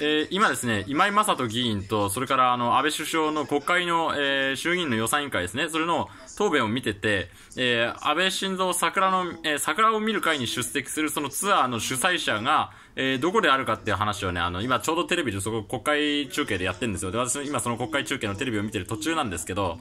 えー、今ですね、今井正人議員と、それからあの、安倍首相の国会の、えー、衆議院の予算委員会ですね、それの答弁を見てて、えー、安倍晋三桜の、え桜を見る会に出席するそのツアーの主催者が、えどこであるかっていう話をね、あの、今ちょうどテレビでそこ国会中継でやってるんですよ。で、私今その国会中継のテレビを見てる途中なんですけど、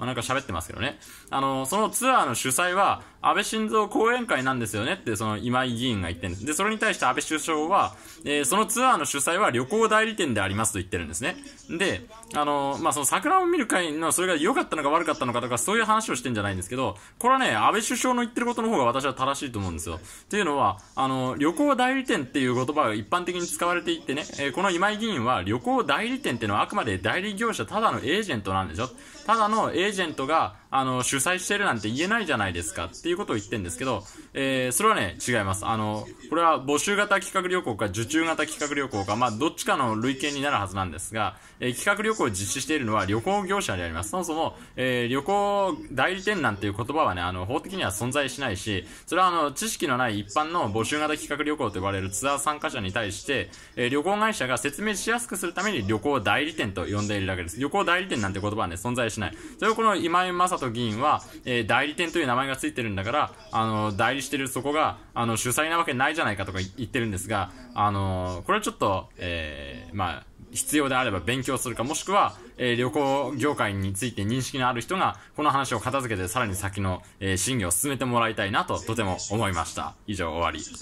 まあ、なんか喋ってますけどね。あの、そのツアーの主催は、安倍晋三後援会なんですよねって、その今井議員が言ってるんです。で、それに対して安倍首相は、えー、そのツアーの主催は旅行代理店でありますと言ってるんですね。で、あの、まあ、その桜を見る会の、それが良かったのか悪かったのかとか、そういう話をしてんじゃないんですけど、これはね、安倍首相の言ってることの方が私は正しいと思うんですよ。っていうのは、あの、旅行代理店っていう言葉が一般的に使われていってね、えー、この今井議員は旅行代理店っていうのはあくまで代理業者、ただのエージェントなんでしょただのエーレジェントがあの、主催してるなんて言えないじゃないですかっていうことを言ってるんですけど、えー、それはね、違います。あの、これは募集型企画旅行か受注型企画旅行か、まあ、どっちかの類型になるはずなんですが、えー、企画旅行を実施しているのは旅行業者であります。そもそも、えー、旅行代理店なんていう言葉はね、あの、法的には存在しないし、それはあの、知識のない一般の募集型企画旅行と呼ばれるツアー参加者に対して、えー、旅行会社が説明しやすくするために旅行代理店と呼んでいるだけです。旅行代理店なんて言葉はね、存在しない。それをこの今井正と議員は、えー、代理店という名前がついてるんだから、あの、代理してるそこが、あの、主催なわけないじゃないかとか言ってるんですが、あの、これはちょっと、えー、まあ、必要であれば勉強するか、もしくは、えー、旅行業界について認識のある人が、この話を片付けて、さらに先の、えー、審議を進めてもらいたいなと、とても思いました。以上、終わり。